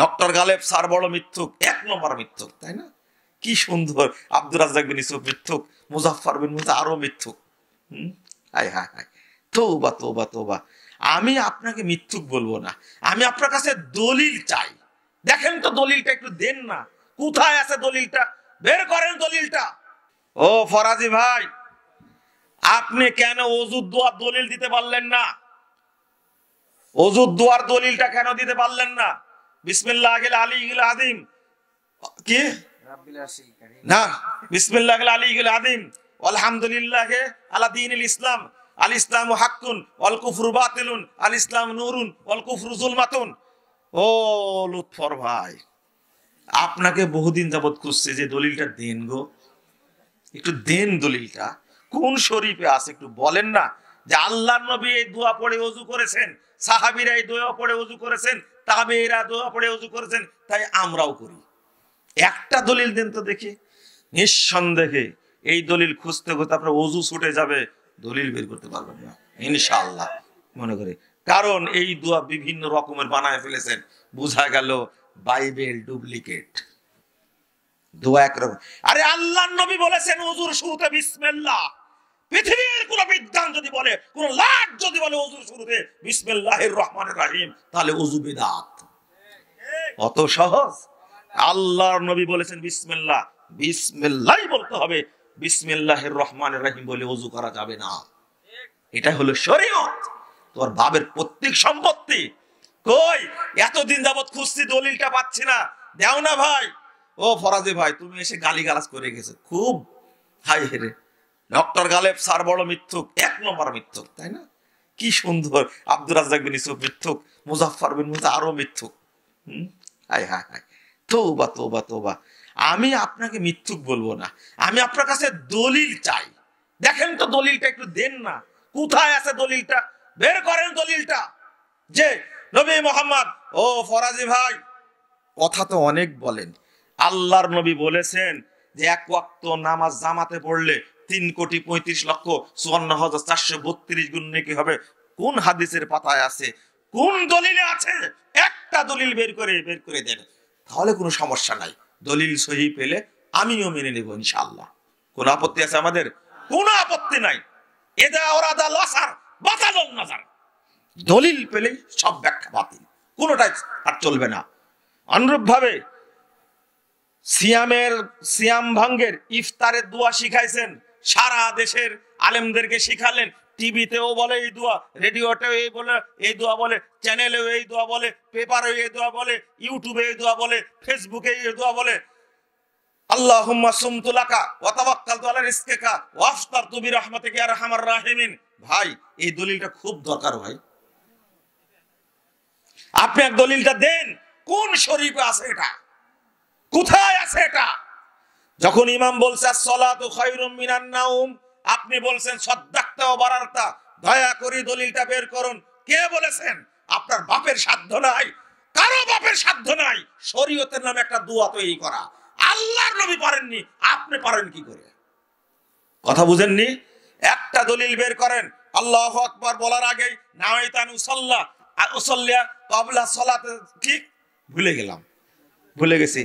doctor গালেব sir বড় মিথ্যুক এক নম্বর মিথ্যুক তাই না কি সুন্দর আব্দুল রাজ্জাক বিন ইসুফ মিথ্যুক মুজাফর বিন মুজা আরো মিথ্যুক হুম হায় হায় তো বা তৌবা আমি আপনাকে মিথ্যুক বলবো না আমি আপনার কাছে দলিল চাই দেখেন তো দলিলটা একটু দেন না কোথায় আছে দলিলটা বের করেন দলিলটা ও ফরাজি ভাই আপনি কেন অজুর দোয়ার দলিল দিতে পারলেন না অজুর দোয়ার দলিলটা কেন দিতে পারলেন না আদিম কি না আদিম আলহামদুলিল্লাহ আলা দিন ইসলাম হাক্কুন ইসলাম ভাই আপনাকে বহুদিন যাবৎ খুঁজছে যে দলিলটা দেন গো একটু দেন দলিলটা কোন শরীফে আছে একটু বলেন না যে আল্লাহ নবী এই দোয়া পড়ে অজু করেছেন সাহাবিরা এই দোয়া পড়ে অজু করেছেন তাবেরা দোয়া পড়ে উজু করেছেন তাই আমরাও করি একটা দলিল দিন তো দেখি নিঃসন্দেহে এই দলিল খুঁজতে খুঁজতে আপনার অজু ছুটে যাবে দলিল বের করতে পারবেন না ইনশাল্লাহ মনে করি কারণ এই দোয়া বিভিন্ন রকমের বানায় ফেলেছেন বোঝা গেল বাইবেল ডুপ্লিকেট দোয়া একরকম আরে আল্লাহ নবী বলেছেন অজুর শুরুতে বিসমিল্লাহ পৃথিবীর কোন বিদ্যান যদি বলে কোন লাট যদি বলে অজুর শুরুতে বিসমিল্লাহির রহমান রাহিম তাহলে অজু বিদাত অত সহজ আল্লাহর নবী বলেছেন বিসমিল্লাহ বিসমিল্লাহ বলতে হবে বিসমিল্লাহির রহমানির রাহিম বলে অজু করা যাবে না এটা হলো শরীয়ত তোর বাবের প্রত্যেক সম্পত্তি কই এতদিন যাবৎ খুঁজছি দলিলটা পাচ্ছি না দেও না ভাই ও ফরাজি ভাই তুমি এসে গালিগালাজ করে গেছো খুব হাই হেরে ডক্টর গালেব স্যার বড় মিথ্যুক এক নম্বর মিথ্যুক তাই না কি সুন্দর আব্দুর রাজ্জাক বিন ইসুফ মিথ্যুক মুজাফর বিন মুজা আরো মিথ্যুক হম হায় হায় হায় তোবা তোবা তোবা আমি আপনাকে মিথ্যুক বলবো না আমি আপনার কাছে দলিল চাই দেখেন তো দলিলটা একটু দেন না কোথায় আছে দলিলটা বের করেন দলিলটা যে নবী মোহাম্মদ ও ফরাজি ভাই কথা তো অনেক বলেন আল্লাহর নবী বলেছেন যে এক ওয়াক্ত নামাজ জামাতে পড়লে তিন কোটি পঁয়ত্রিশ লক্ষ চুয়ান্ন হাজার চারশো বত্রিশ গুণ নাকি হবে কোন হাদিসের পাতায় আছে কোন দলিলে আছে একটা দলিল বের করে বের করে দেন তাহলে কোনো সমস্যা নাই দলিল সহি পেলে আমিও মেনে নেব ইনশাল্লাহ কোন আপত্তি আছে আমাদের কোন আপত্তি নাই এদা ওরা দা লসার বাতালন দলিল পেলেই সব ব্যাখ্যা বাতিল কোনোটাই আর চলবে না ভাবে সিয়ামের সিয়াম ভাঙ্গের ইফতারের দোয়া শিখাইছেন সারা দেশের আলেমদেরকে শিখালেন টিভিতেও বলে এই দোয়া রেডিওতেও এই বলে এই দোয়া বলে চ্যানেলেও এই দোয়া বলে পেপারে এই দোয়া বলে ইউটিউবে এই দোয়া বলে ফেসবুকে এই দোয়া বলে ভাই এই দলিলটা খুব দরকার ভাই আপনি এক দলিলটা দেন কোন শরীফে আছে এটা কোথায় আছে এটা যখন ইমাম বলছে নাউম আপনি বলছেন সদ্দাক্তা বারার্তা দয়া করে দলিলটা বের করুন কে বলেছেন আপনার বাপের সাধ্য নাই কারো বাপের সাধ্য নাই শরীয়তের নামে একটা দোয়া তৈরি করা আল্লাহর নবী পারেননি আপনি পারেন কি করে কথা বুঝেননি একটা দলিল বের করেন আল্লাহ আকবার বলার আগে নাওয়াইতান উসাল্লা উসাল্লিয়া তবলা সলাতে ঠিক ভুলে গেলাম ভুলে গেছি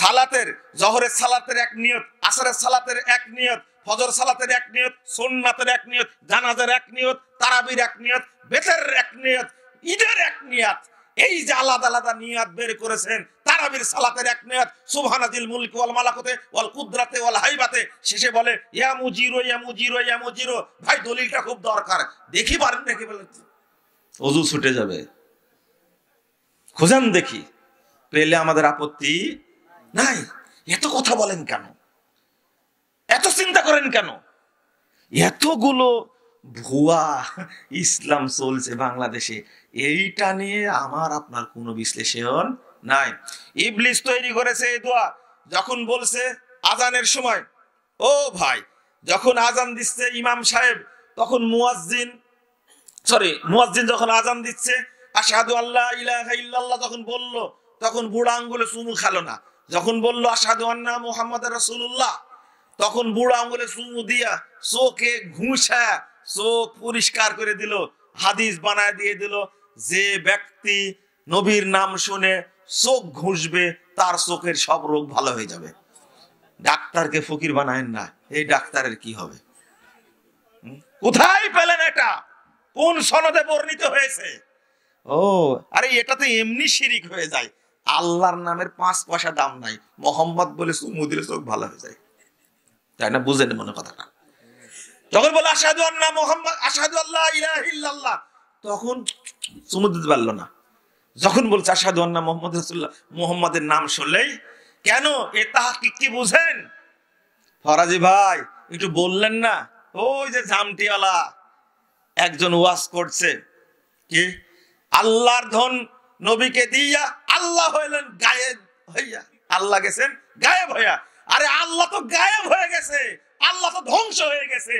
সালাতের জহরের সালাতের এক নিয়ত আসরের সালাতের এক নিয়ত ফজর সালাতের এক নিয়ত সোননাথের এক নিয়ত জানাজের এক নিয়ত তারাবির এক নিয়ত বেতের এক নিয়ত ঈদের এক নিয়ত এই যে আলাদা আলাদা নিয়াত বের করেছেন তারাবির সালাতের এক নিয়াত সুবহানাদিল মুলক ওয়াল মালাকতে ওয়াল কুদরাতে ওয়াল হাইবাতে শেষে বলে ইয়া মুজিরো ইয়া মুজিরো ইয়া মুজিরো ভাই দলিলটা খুব দরকার দেখি পারেন নাকি বলেন ওযু ছুটে যাবে খোঁজান দেখি পেলে আমাদের আপত্তি নাই এত কথা বলেন কেন এত চিন্তা করেন কেন এতগুলো ভুয়া ইসলাম চলছে বাংলাদেশে এইটা নিয়ে আমার আপনার কোনো বিশ্লেষণ নাই ইবলিস তৈরি করেছে এই দোয়া যখন বলছে আজানের সময় ও ভাই যখন আজান দিচ্ছে ইমাম সাহেব তখন মুয়াজ্জিন সরি মুয়াজ্জিন যখন আজান দিচ্ছে আশহাদু আল্লাহ ইলাহা ইল্লাল্লাহ তখন বললো তখন বুড়া আঙ্গুলে চুমু খেলো না যখন বললো আসাদু আন্না মোহাম্মদ রাসুল্লাহ তখন বুড়া আঙ্গুলে চুমু দিয়া চোখে ঘুষা চোখ পরিষ্কার করে দিল হাদিস বানায় দিয়ে দিল যে ব্যক্তি নবীর নাম শুনে চোখ ঘুষবে তার চোখের সব রোগ ভালো হয়ে যাবে ডাক্তারকে ফকির বানায় না এই ডাক্তারের কি হবে কোথায় পেলেন এটা কোন সনদে বর্ণিত হয়েছে ও আরে এটা তো এমনি শিরিক হয়ে যায় আল্লাহর নামের পাঁচ পয়সা দাম নাই মোহাম্মদ বলে চুমু চোখ ভালো হয়ে যায় তাই না বুঝেন মনে কথাটা যখন বলে আসাদু আল্লাহ মোহাম্মদ আসাদু আল্লাহ ইল্লাল্লাহ তখন সুমুদিতে দিতে পারলো না যখন বলছে আসাদু আল্লাহ মোহাম্মদ রসুল্লাহ মোহাম্মদের নাম শুনলেই কেন এ তাহা কি কি বুঝেন ফরাজি ভাই একটু বললেন না ওই যে ঝামটিওয়ালা একজন ওয়াস করছে কি আল্লাহর ধন নবীকে দিয়া আল্লাহ হইলেন গায়েব হইয়া আল্লাহ গেছেন গায়েব হইয়া আরে আল্লাহ তো গায়েব হয়ে গেছে আল্লাহ তো ধ্বংস হয়ে গেছে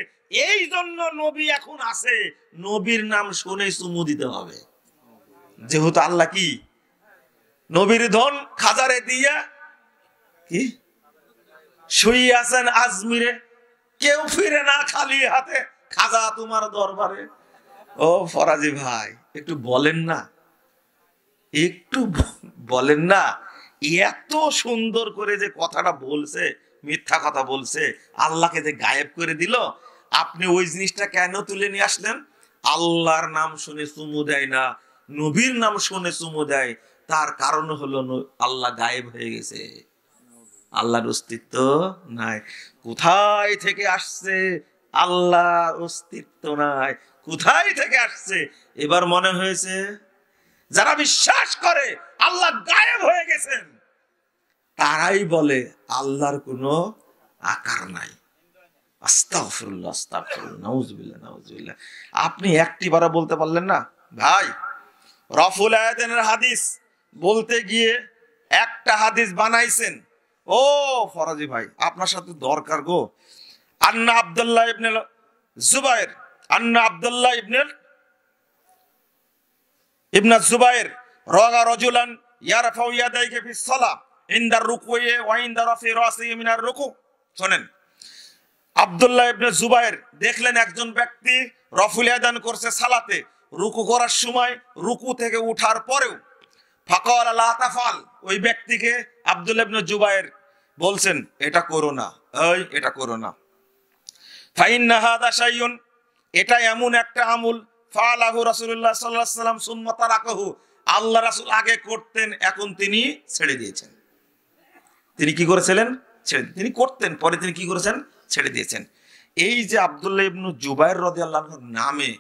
এই জন্য নবী এখন আছে নবীর নাম শুনে চুমু দিতে হবে যেহেতু আল্লাহ কি নবীর ধন খাজারে দিয়া কি শুই আছেন আজমিরে কেউ ফিরে না খালি হাতে খাজা তোমার দরবারে ও ফরাজি ভাই একটু বলেন না একটু বলেন না এত সুন্দর করে যে কথাটা বলছে মিথ্যা কথা বলছে আল্লাহকে যে গায়েব করে দিল আপনি ওই জিনিসটা কেন তুলে নিয়ে আসলেন আল্লাহর নাম শুনে চুমু দেয় না নবীর নাম শুনে চুমু দেয় তার কারণ হলো আল্লাহ গায়েব হয়ে গেছে আল্লাহর অস্তিত্ব নাই কোথায় থেকে আসছে আল্লাহর অস্তিত্ব নাই কোথায় থেকে আসছে এবার মনে হয়েছে যারা বিশ্বাস করে আল্লাহ গায়েব হয়ে গেছেন তারাই বলে আল্লাহর কোনো আকার নাই আপনি একটি বারা বলতে পারলেন না ভাই রফুল আয়তনের হাদিস বলতে গিয়ে একটা হাদিস বানাইছেন ও ফরাজি ভাই আপনার সাথে দরকার গো আন্না আবদুল্লাহ ইবনে জুবাইর আন্না আবদুল্লাহ ইবনে ইবনা জুবাইর রগা রজুলান ইয়ারফাউ ইয়াদাইহি ফিস সালাহ ইনদার রুকুয়ে ওয়া ইনদা রাফি রাসিহি মিনার রুকু শুনেন আব্দুল্লাহ ইবনে জুবাইর দেখলেন একজন ব্যক্তি রফুল আদান করছে সালাতে রুকু করার সময় রুকু থেকে উঠার পরেও ফাকাল লা তাফাল ওই ব্যক্তিকে আব্দুল্লাহ ইবনে জুবাইর বলছেন এটা করো না এই এটা করো না ফাইন হাদা শাইউন এটা এমন একটা আমুল ফালাহু রাসুল্লাহ সাল্লাহ সাল্লাম সুন্মতা রাখহু আল্লাহ রাসুল আগে করতেন এখন তিনি ছেড়ে দিয়েছেন তিনি কি করেছিলেন ছেড়ে তিনি করতেন পরে তিনি কি করেছেন ছেড়ে দিয়েছেন এই যে আবদুল্লাহ ইবনু জুবাইর রদি আল্লাহর নামে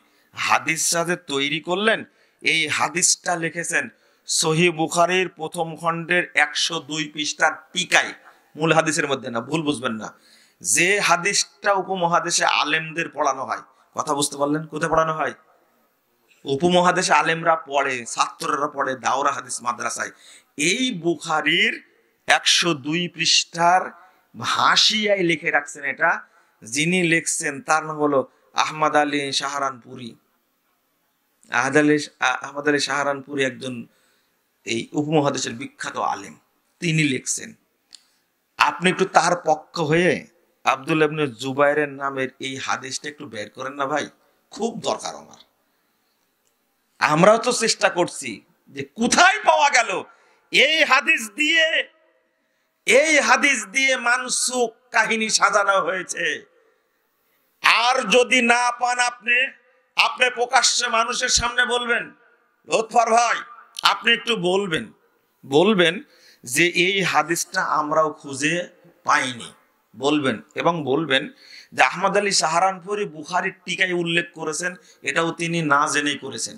হাদিস সাথে তৈরি করলেন এই হাদিসটা লিখেছেন সহি বুখারির প্রথম খণ্ডের একশো দুই পৃষ্ঠার টিকায় মূল হাদিসের মধ্যে না ভুল বুঝবেন না যে হাদিসটা উপমহাদেশে আলেমদের পড়ানো হয় কথা বুঝতে পারলেন কোথায় পড়ানো হয় উপমহাদেশে আলেমরা পড়ে ছাত্ররা পড়ে দাওরা হাদিস মাদ্রাসায় এই বুখারির একশো দুই পৃষ্ঠার হাসিয়ায় লিখে রাখছেন এটা যিনি লিখছেন তার নাম হলো আহমদ আলী সাহারানপুরি আহাদ আলী আহমদ আলী সাহারানপুরি একজন এই উপমহাদেশের বিখ্যাত আলেম তিনি লিখছেন আপনি একটু তার পক্ষ হয়ে আব্দুল আবনে জুবাইরের নামের এই হাদিসটা একটু বের করেন না ভাই খুব দরকার আমার আমরাও তো চেষ্টা করছি যে কোথায় পাওয়া গেল এই হাদিস দিয়ে এই হাদিস দিয়ে মানসুক কাহিনী সাজানো হয়েছে আর যদি না পান আপনি আপনি প্রকাশ্যে মানুষের সামনে বলবেন লোতফার ভাই আপনি একটু বলবেন বলবেন যে এই হাদিসটা আমরাও খুঁজে পাইনি বলবেন এবং বলবেন যে আহমদ আলী সাহারানপুরি বুখারির টিকায় উল্লেখ করেছেন এটাও তিনি না জেনেই করেছেন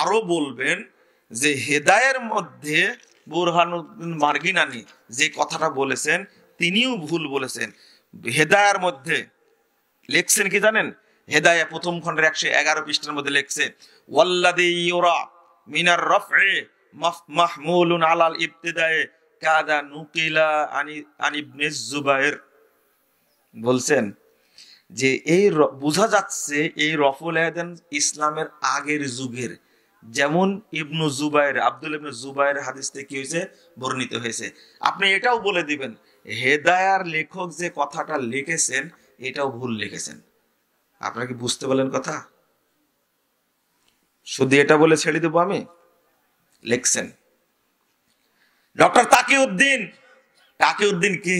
আরো বলবেন যে হেদায়ের মধ্যে বোরহানুদ্দিন মার্গিনানি যে কথাটা বলেছেন তিনিও ভুল বলেছেন হেদায়ের মধ্যে লেখছেন কি জানেন হেদায়া প্রথম খণ্ডের একশো এগারো পৃষ্ঠের মধ্যে লেখছে ওয়াল্লাদি মিনার রফে মাহমুলুন আলাল ইবতিদায়ে কাদা নুকিলা আনি আনি জুবায়ের বলছেন যে এই বোঝা যাচ্ছে এই রফুল এদেন ইসলামের আগের যুগের যেমন ইবনু জুবাইর আব্দুল ইবনু জুবাইর হাদিস থেকে হয়েছে বর্ণিত হয়েছে আপনি এটাও বলে দিবেন হেদায়ার লেখক যে কথাটা লিখেছেন এটাও ভুল লিখেছেন আপনারা কি বুঝতে পারলেন কথা শুধু এটা বলে ছেড়ে দেবো আমি লিখছেন ডক্টর তাকিউদ্দিন তাকিউদ্দিন কে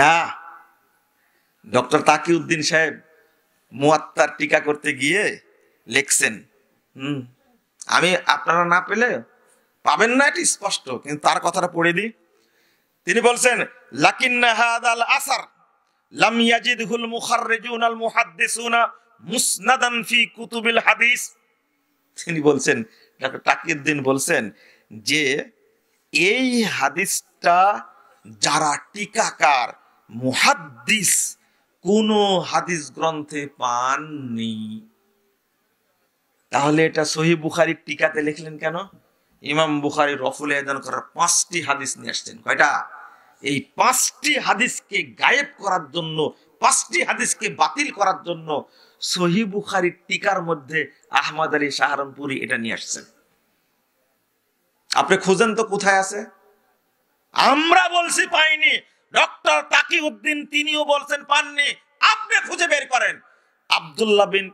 না ডক্টর তাকিউদ্দিন সাহেব মুয়াত্তার টিকা করতে গিয়ে লিখছেন হুম আমি আপনারা না পেলে পাবেন না এটি স্পষ্ট কিন্তু তার কথাটা পড়ে দিই তিনি বলছেন লাকিন্না হাদাল আসার লাম ইয়াজিদহুল মুখাররিজুন আল মুহাদ্দিসুনা মুসনাদান ফি কুতুবিল হাদিস তিনি বলছেন ডক্টর দিন বলছেন যে এই হাদিসটা যারা টিকাকার মুহাদ্দিস কোনো হাদিস গ্রন্থে পাননি তাহলে এটা সহি বুখারির টিকাতে লিখলেন কেন ইমাম বুখারি রফুল এদান করার পাঁচটি হাদিস নিয়ে আসছেন কয়টা এই পাঁচটি হাদিসকে গায়েব করার জন্য পাঁচটি হাদিসকে বাতিল করার জন্য সহি বুখারির টিকার মধ্যে আহমদ আলী সাহারানপুরি এটা নিয়ে আসছেন আপনি খুঁজেন তো কোথায় আছে আমরা বলছি পাইনি ডক্টর তাকি উদ্দিন তিনিও বলছেন পাননি আপনি খুঁজে বের করেন আবদুল্লাহ বিন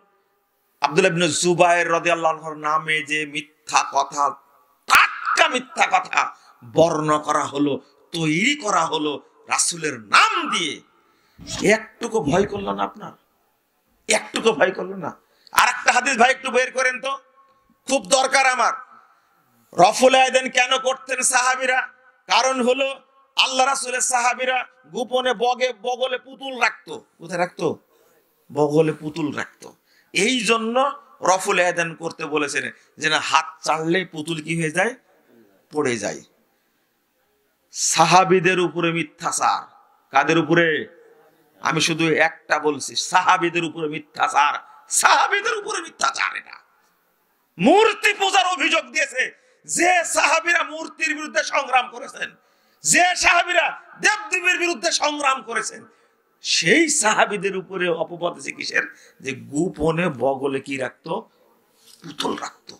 আব্দুল ইবনে জুবায়ের রাদিয়াল্লাহর নামে যে মিথ্যা কথা টাটকা মিথ্যা কথা বর্ণ করা হলো তৈরি করা হলো রাসুলের নাম দিয়ে একটুকু ভয় করলো না আপনার একটুকু ভয় করলো না আর একটা হাদিস ভাই একটু বের করেন তো খুব দরকার আমার রফুল আয়দেন কেন করতেন সাহাবিরা কারণ হলো আল্লাহ রাসুলের সাহাবিরা গোপনে বগে বগলে পুতুল রাখতো কোথায় রাখতো বগলে পুতুল রাখতো এই জন্য রফুল এদান করতে বলেছেন যে না হাত চাললেই পুতুল কি হয়ে যায় পড়ে যায় সাহাবিদের উপরে মিথ্যাচার কাদের উপরে আমি শুধু একটা বলছি সাহাবিদের উপরে মিথ্যাচার সাহাবিদের উপরে মিথ্যাচার এটা মূর্তি পূজার অভিযোগ দিয়েছে যে সাহাবিরা মূর্তির বিরুদ্ধে সংগ্রাম করেছেন যে সাহাবিরা দেবদেবীর বিরুদ্ধে সংগ্রাম করেছেন সেই সাহাবিদের উপরে অপবাদ আছে কিসের যে গোপনে বগলে কি রাখতো পুতুল রাখতো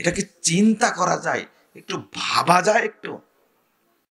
এটাকে চিন্তা করা যায় একটু ভাবা যায় একটু